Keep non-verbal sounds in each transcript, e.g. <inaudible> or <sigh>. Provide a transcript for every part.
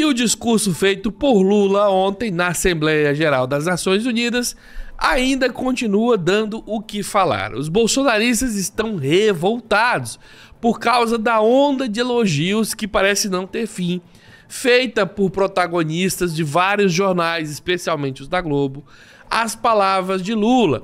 E o discurso feito por Lula ontem na Assembleia Geral das Nações Unidas ainda continua dando o que falar. Os bolsonaristas estão revoltados por causa da onda de elogios que parece não ter fim, feita por protagonistas de vários jornais, especialmente os da Globo, às palavras de Lula.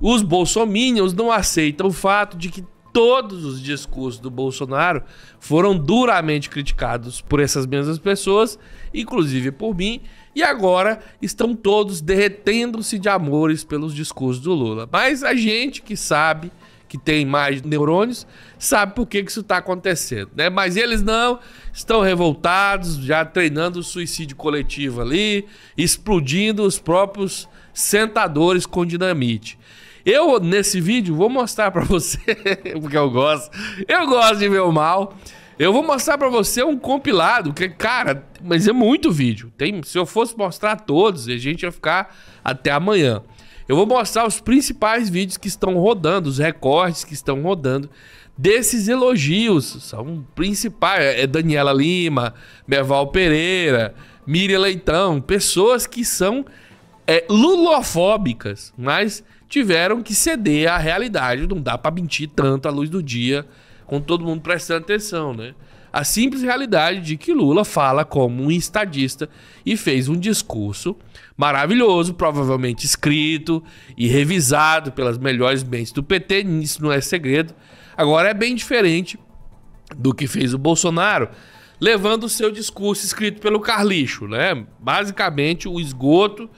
Os bolsominions não aceitam o fato de que todos os discursos do Bolsonaro foram duramente criticados por essas mesmas pessoas, inclusive por mim, e agora estão todos derretendo-se de amores pelos discursos do Lula. Mas a gente que sabe, que tem mais neurônios, sabe por que, que isso está acontecendo, né? Mas eles não estão revoltados, já treinando o suicídio coletivo ali, explodindo os próprios sentadores com dinamite. Eu, nesse vídeo, vou mostrar pra você, <laughs> porque eu gosto, eu gosto de ver o mal. Eu vou mostrar pra você um compilado, que, cara, mas é muito vídeo. Tem, se eu fosse mostrar todos, a gente ia ficar até amanhã. Eu vou mostrar os principais vídeos que estão rodando, os recortes que estão rodando desses elogios. São principais. É, é Daniela Lima, Merval Pereira, Miriam Leitão, pessoas que são é, lulofóbicas, mas tiveram que ceder à realidade. Não dá para mentir tanto à luz do dia, com todo mundo prestando atenção, né? A simples realidade de que Lula fala como um estadista e fez um discurso maravilhoso, provavelmente escrito e revisado pelas melhores mentes do PT, isso não é segredo. Agora é bem diferente do que fez o Bolsonaro, levando o seu discurso escrito pelo Carlixo, né? Basicamente o esgoto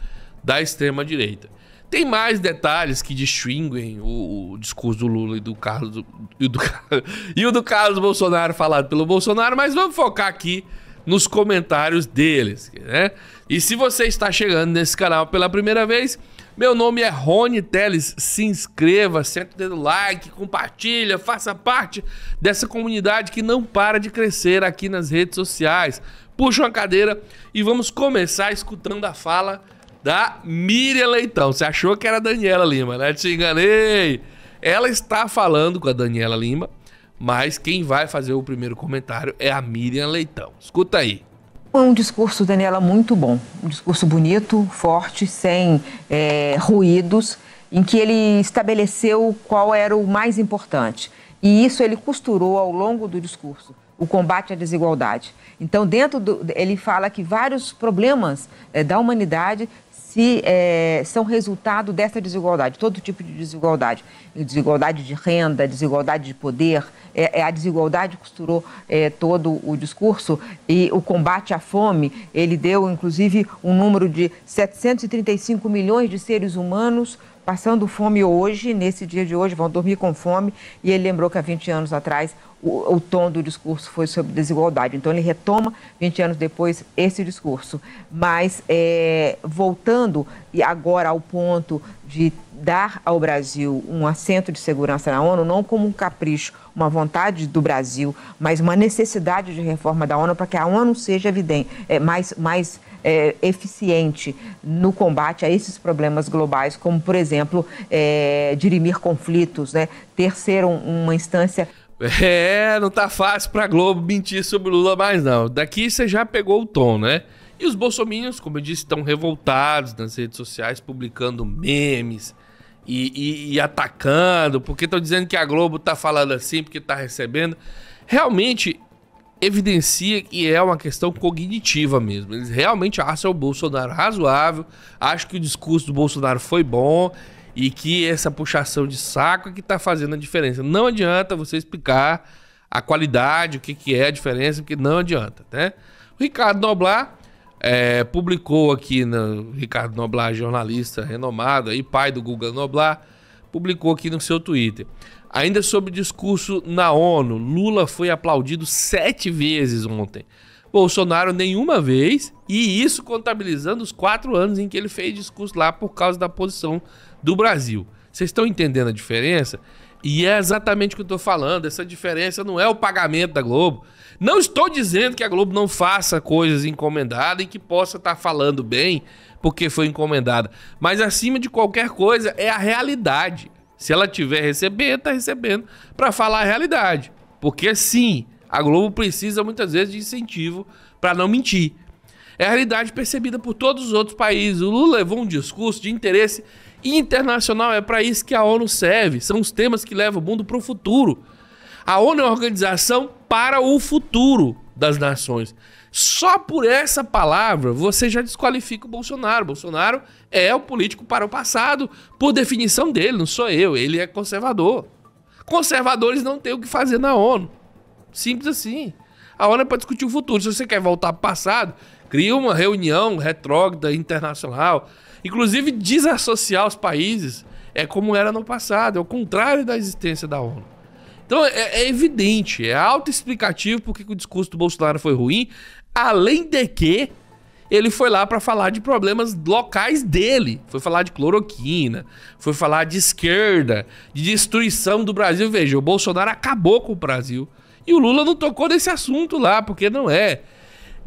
da extrema direita. Tem mais detalhes que distinguem o, o discurso do Lula e do Carlos e, do, <laughs> e o do Carlos Bolsonaro falado pelo Bolsonaro, mas vamos focar aqui nos comentários deles, né? E se você está chegando nesse canal pela primeira vez, meu nome é Rony Teles, se inscreva, senta o dedo like, compartilha, faça parte dessa comunidade que não para de crescer aqui nas redes sociais. Puxa uma cadeira e vamos começar escutando a fala da Miriam Leitão. Você achou que era a Daniela Lima, né? Te enganei. Ela está falando com a Daniela Lima, mas quem vai fazer o primeiro comentário é a Miriam Leitão. Escuta aí. É um discurso, Daniela, muito bom. Um discurso bonito, forte, sem é, ruídos, em que ele estabeleceu qual era o mais importante. E isso ele costurou ao longo do discurso o combate à desigualdade. Então, dentro do, ele fala que vários problemas é, da humanidade se é, são resultado dessa desigualdade, todo tipo de desigualdade, desigualdade de renda, desigualdade de poder, é, é a desigualdade costurou todo o discurso e o combate à fome ele deu inclusive um número de 735 milhões de seres humanos passando fome hoje, nesse dia de hoje, vão dormir com fome. E ele lembrou que há 20 anos atrás o, o, tom do discurso foi sobre desigualdade. Então ele retoma, 20 anos depois, esse discurso. Mas é, voltando e agora ao ponto de dar ao Brasil um assento de segurança na ONU, não como um capricho, uma vontade do Brasil, mas uma necessidade de reforma da ONU para que a ONU seja evidente, é, mais, mais é, eficiente no combate a esses problemas globais, como, por exemplo, é, dirimir conflitos, né? ter ser um, uma instância. É, não tá fácil pra Globo mentir sobre o Lula mais, não. Daqui você já pegou o tom, né? E os bolsominions, como eu disse, estão revoltados nas redes sociais, publicando memes e, e, e atacando, porque estão dizendo que a Globo tá falando assim, porque tá recebendo. Realmente, evidencia que é uma questão cognitiva mesmo. Eles realmente acham o Bolsonaro razoável, acham que o discurso do Bolsonaro foi bom e que essa puxação de saco é que está fazendo a diferença. Não adianta você explicar a qualidade, o que, que é a diferença, porque não adianta, né? O Ricardo Noblar é, publicou aqui, no, Ricardo Noblar, jornalista renomado e pai do Guga Noblar, publicou aqui no seu Twitter. Ainda sobre o discurso na ONU, Lula foi aplaudido sete vezes ontem. Bolsonaro nenhuma vez, e isso contabilizando os quatro anos em que ele fez discurso lá por causa da posição do Brasil. Vocês estão entendendo a diferença? E é exatamente o que eu estou falando. Essa diferença não é o pagamento da Globo. Não estou dizendo que a Globo não faça coisas encomendadas e que possa estar tá falando bem porque foi encomendada. Mas acima de qualquer coisa é a realidade. Se ela tiver recebendo, tá recebendo para falar a realidade. Porque sim, a Globo precisa muitas vezes de incentivo para não mentir. É a realidade percebida por todos os outros países. O Lula levou um discurso de interesse internacional, é para isso que a ONU serve. São os temas que levam o mundo para o futuro. A ONU é uma organização para o futuro das nações. Só por essa palavra você já desqualifica o Bolsonaro. Bolsonaro é o político para o passado, por definição dele, não sou eu, ele é conservador. Conservadores não têm o que fazer na ONU. Simples assim. A ONU é para discutir o futuro. Se você quer voltar para o passado, cria uma reunião retrógrada internacional, inclusive desassociar os países é como era no passado, é o contrário da existência da ONU. Então é, é evidente, é autoexplicativo porque o discurso do Bolsonaro foi ruim, além de que ele foi lá para falar de problemas locais dele. Foi falar de cloroquina, foi falar de esquerda, de destruição do Brasil. Veja, o Bolsonaro acabou com o Brasil. E o Lula não tocou nesse assunto lá, porque não é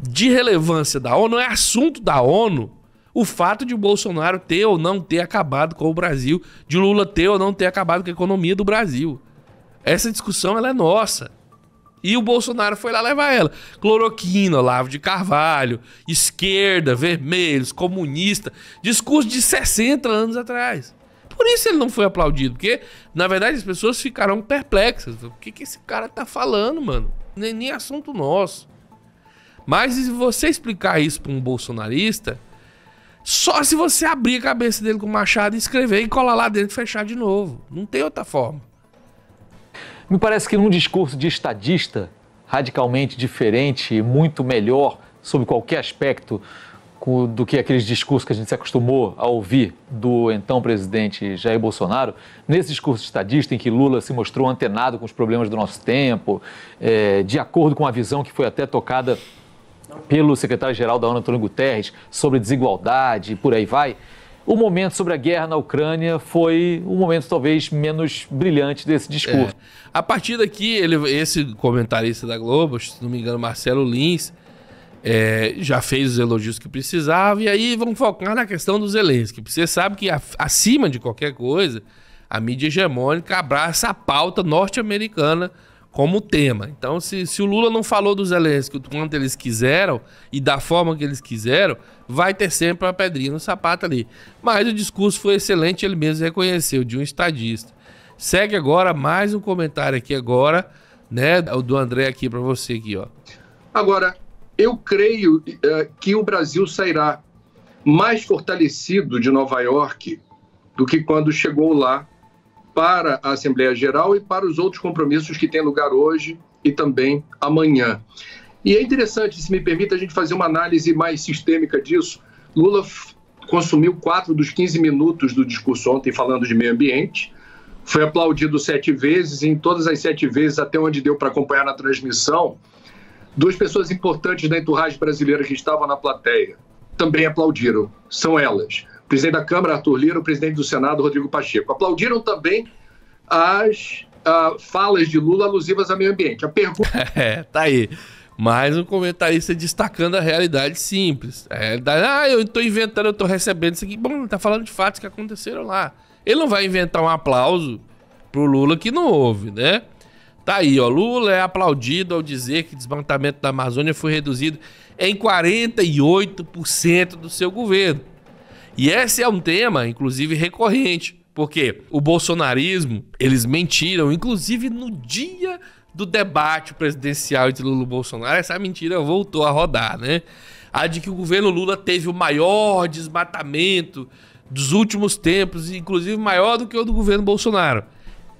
de relevância da ONU, é assunto da ONU o fato de o Bolsonaro ter ou não ter acabado com o Brasil, de Lula ter ou não ter acabado com a economia do Brasil. Essa discussão ela é nossa. E o Bolsonaro foi lá levar ela. Cloroquina, Olavo de Carvalho, esquerda, vermelhos, comunista. Discurso de 60 anos atrás. Por isso ele não foi aplaudido, porque, na verdade, as pessoas ficaram perplexas. O que, que esse cara tá falando, mano? Nem, nem é assunto nosso. Mas se você explicar isso para um bolsonarista, só se você abrir a cabeça dele com o machado e escrever e colar lá dentro e fechar de novo. Não tem outra forma. Me parece que num discurso de estadista radicalmente diferente e muito melhor sobre qualquer aspecto do que aqueles discursos que a gente se acostumou a ouvir do então presidente Jair Bolsonaro, nesse discurso estadista em que Lula se mostrou antenado com os problemas do nosso tempo, é, de acordo com a visão que foi até tocada pelo secretário-geral da ONU, Antônio Guterres, sobre desigualdade e por aí vai, o momento sobre a guerra na Ucrânia foi o um momento talvez menos brilhante desse discurso. É. A partir daqui, ele, esse comentarista da Globo, se não me engano, Marcelo Lins, é, já fez os elogios que precisava, e aí vamos focar na questão do Zelensky. Você sabe que acima de qualquer coisa, a mídia hegemônica abraça a pauta norte-americana como tema. Então, se, se o Lula não falou do Zelensky o quanto eles quiseram e da forma que eles quiseram, vai ter sempre uma pedrinha no sapato ali. Mas o discurso foi excelente, ele mesmo reconheceu, de um estadista. Segue agora mais um comentário aqui agora, né, o do André aqui para você aqui, ó. Agora, eu creio uh, que o Brasil sairá mais fortalecido de Nova York do que quando chegou lá para a Assembleia Geral e para os outros compromissos que têm lugar hoje e também amanhã. E é interessante, se me permite, a gente fazer uma análise mais sistêmica disso. Lula consumiu quatro dos 15 minutos do discurso ontem falando de meio ambiente. Foi aplaudido sete vezes, e em todas as sete vezes, até onde deu para acompanhar na transmissão, duas pessoas importantes da entourage brasileira que estavam na plateia também aplaudiram. São elas presidente da Câmara, Arthur Lira, o presidente do Senado, Rodrigo Pacheco. Aplaudiram também as uh, falas de Lula alusivas ao meio ambiente. A pergunta. <laughs> É, tá aí. Mais um comentarista destacando a realidade simples. A é, realidade, ah, eu estou inventando, eu estou recebendo isso aqui. Bom, tá falando de fatos que aconteceram lá. Ele não vai inventar um aplauso pro Lula que não houve, né? Tá aí, ó. Lula é aplaudido ao dizer que o desmatamento da Amazônia foi reduzido em 48% do seu governo. E esse é um tema, inclusive, recorrente, porque o bolsonarismo, eles mentiram, inclusive no dia do debate presidencial entre Lula e Bolsonaro, essa mentira voltou a rodar, né? A de que o governo Lula teve o maior desmatamento dos últimos tempos, inclusive maior do que o do governo Bolsonaro.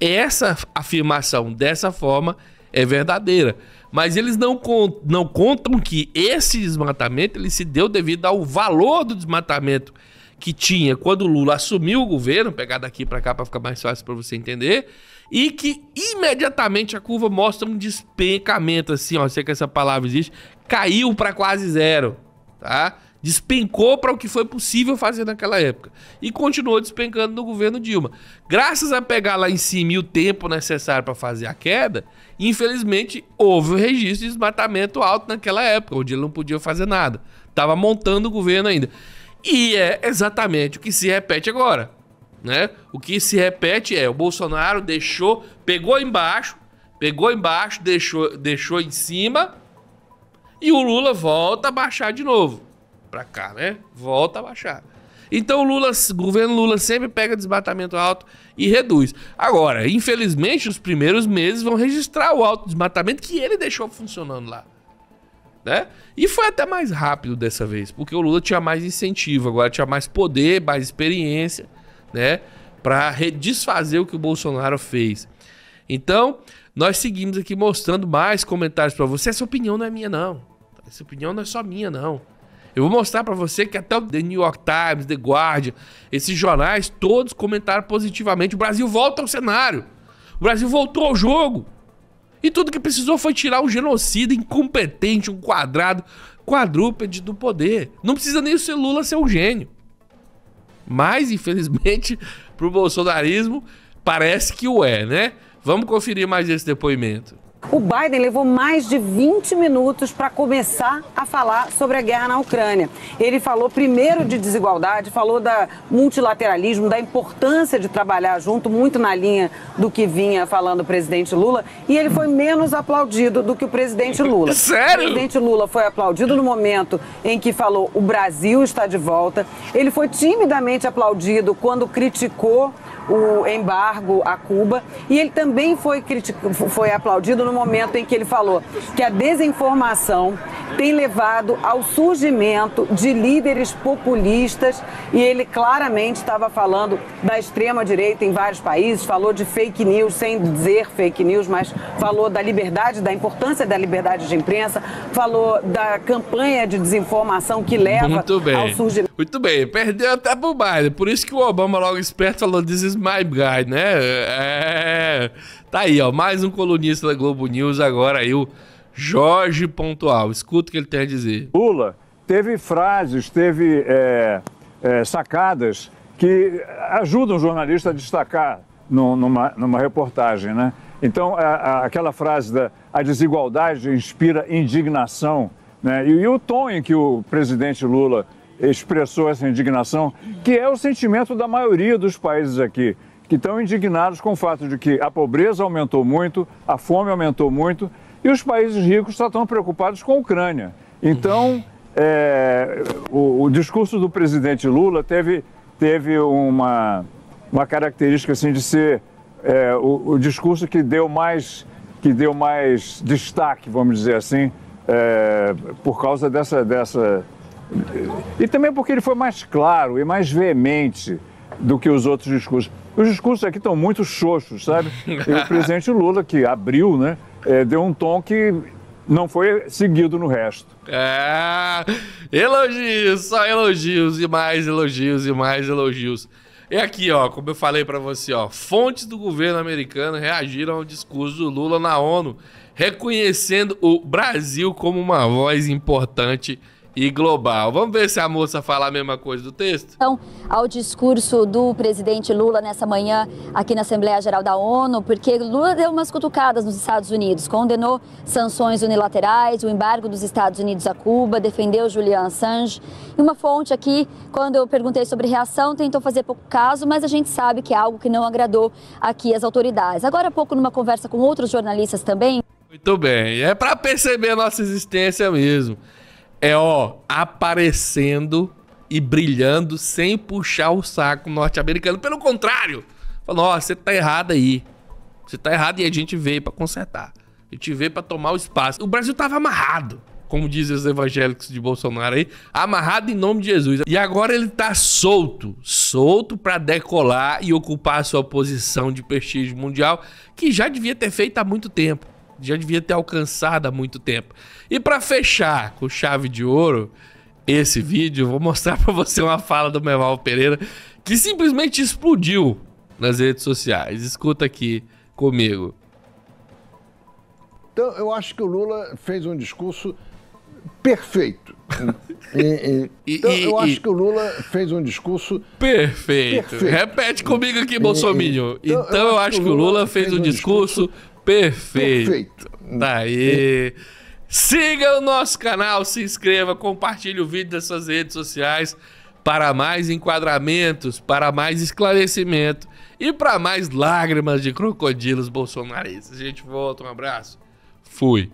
Essa afirmação dessa forma é verdadeira, mas eles não, cont não contam que esse desmatamento ele se deu devido ao valor do desmatamento que tinha quando o Lula assumiu o governo, pegar daqui para cá para ficar mais fácil para você entender, e que imediatamente a curva mostra um despencamento assim, ó, sei que essa palavra existe, caiu para quase zero, tá? Despencou para o que foi possível fazer naquela época e continuou despencando no governo Dilma. Graças a pegar lá em cima e o tempo necessário para fazer a queda, infelizmente houve o um registro de desmatamento alto naquela época, onde ele não podia fazer nada. Tava montando o governo ainda. E é exatamente o que se repete agora. Né? O que se repete é o Bolsonaro deixou, pegou embaixo, pegou embaixo, deixou, deixou em cima e o Lula volta a baixar de novo para cá, né? Volta a baixar. Então o Lula, o governo Lula sempre pega desmatamento alto e reduz. Agora, infelizmente, os primeiros meses vão registrar o alto desmatamento que ele deixou funcionando lá né? E foi até mais rápido dessa vez, porque o Lula tinha mais incentivo, agora tinha mais poder, mais experiência, né? Para desfazer o que o Bolsonaro fez. Então, nós seguimos aqui mostrando mais comentários para você. Essa opinião não é minha, não. Essa opinião não é só minha, não. Eu vou mostrar para você que até o The New York Times, The Guardian, esses jornais, todos comentaram positivamente. O Brasil volta ao cenário. O Brasil voltou ao jogo. E tudo que precisou foi tirar um genocida incompetente, um quadrado, quadrúpede do poder. Não precisa nem o Celula ser um gênio. Mas, infelizmente, pro bolsonarismo, parece que o é, né? Vamos conferir mais esse depoimento. O Biden levou mais de 20 minutos para começar a falar sobre a guerra na Ucrânia. Ele falou primeiro de desigualdade, falou da multilateralismo, da importância de trabalhar junto, muito na linha do que vinha falando o presidente Lula, e ele foi menos aplaudido do que o presidente Lula. <laughs> Sério? O presidente Lula foi aplaudido no momento em que falou o Brasil está de volta. Ele foi timidamente aplaudido quando criticou o embargo a Cuba. E ele também foi, critico, foi aplaudido no momento em que ele falou que a desinformação tem levado ao surgimento de líderes populistas e ele claramente estava falando da extrema-direita em vários países, falou de fake news, sem dizer fake news, mas falou da liberdade, da importância da liberdade de imprensa, falou da campanha de desinformação que leva ao surgimento. Muito bem, perdeu até pro Biden. Por isso que o Obama logo esperto falou, this is my guy, né? É... Tá aí, ó, mais um colunista da Globo News agora aí, o Jorge Pontual. Escuta o que ele tem a dizer. Lula teve frases, teve é, é, sacadas que ajudam o jornalista a destacar no, numa, numa reportagem, né? Então, a, a, aquela frase da a desigualdade inspira indignação, né? E, e o tom em que o presidente Lula expressou essa indignação, que é o sentimento da maioria dos países aqui, que estão indignados com o fato de que a pobreza aumentou muito, a fome aumentou muito e os países ricos só estão preocupados com a Ucrânia. Então, é, o, o, discurso do presidente Lula teve, teve uma, uma característica assim, de ser é, o, o, discurso que deu mais, que deu mais destaque, vamos dizer assim, é, por causa dessa, dessa, e também porque ele foi mais claro e mais veemente do que os outros discursos. Os discursos aqui estão muito xoxos, sabe? E o presidente Lula, que abriu, né, é, deu um tom que não foi seguido no resto. É, elogios, só elogios e mais elogios e mais elogios. É aqui, ó, como eu falei para você, ó, fontes do governo americano reagiram ao discurso do Lula na ONU, reconhecendo o Brasil como uma voz importante e global. Vamos ver se a moça fala a mesma coisa do texto? Então, ao discurso do presidente Lula nessa manhã aqui na Assembleia Geral da ONU, porque Lula deu umas cutucadas nos Estados Unidos, condenou sanções unilaterais, o embargo dos Estados Unidos a Cuba, defendeu Julian Assange. E uma fonte aqui, quando eu perguntei sobre reação, tentou fazer pouco caso, mas a gente sabe que é algo que não agradou aqui as autoridades. Agora há pouco, numa conversa com outros jornalistas também. Muito bem, é para perceber a nossa existência mesmo é, ó, aparecendo e brilhando sem puxar o saco norte-americano. Pelo contrário, falou, ó, você tá errado aí. Você tá errado e a gente veio para consertar. A gente veio para tomar o espaço. O Brasil tava amarrado, como dizem os evangélicos de Bolsonaro aí, amarrado em nome de Jesus. E agora ele tá solto, solto para decolar e ocupar a sua posição de prestígio mundial, que já devia ter feito há muito tempo já devia ter alcançado há muito tempo. E para fechar com chave de ouro esse vídeo, vou mostrar <laughs> para você uma fala do Meval Pereira que simplesmente explodiu nas redes sociais. Escuta aqui comigo. Então, eu acho que o Lula fez um discurso perfeito. <laughs> e, e, então, e, eu acho que o Lula fez um discurso perfeito. perfeito. Repete comigo aqui, Bolsonaro. Então, então, eu, acho que o Lula, fez, um discurso, discurso Perfeito. Perfeito. Daí. Tá é. Siga o nosso canal, se inscreva, compartilhe o vídeo das suas redes sociais para mais enquadramentos, para mais esclarecimento e para mais lágrimas de crocodilos bolsonaristas. Gente, volta, um abraço. Fui.